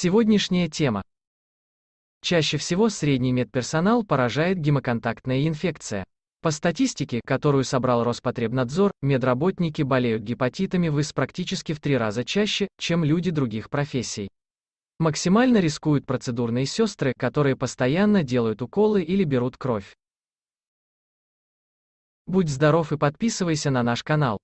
Сегодняшняя тема. Чаще всего средний медперсонал поражает гемоконтактная инфекция. По статистике, которую собрал Роспотребнадзор, медработники болеют гепатитами в ВИС практически в три раза чаще, чем люди других профессий. Максимально рискуют процедурные сестры, которые постоянно делают уколы или берут кровь. Будь здоров и подписывайся на наш канал.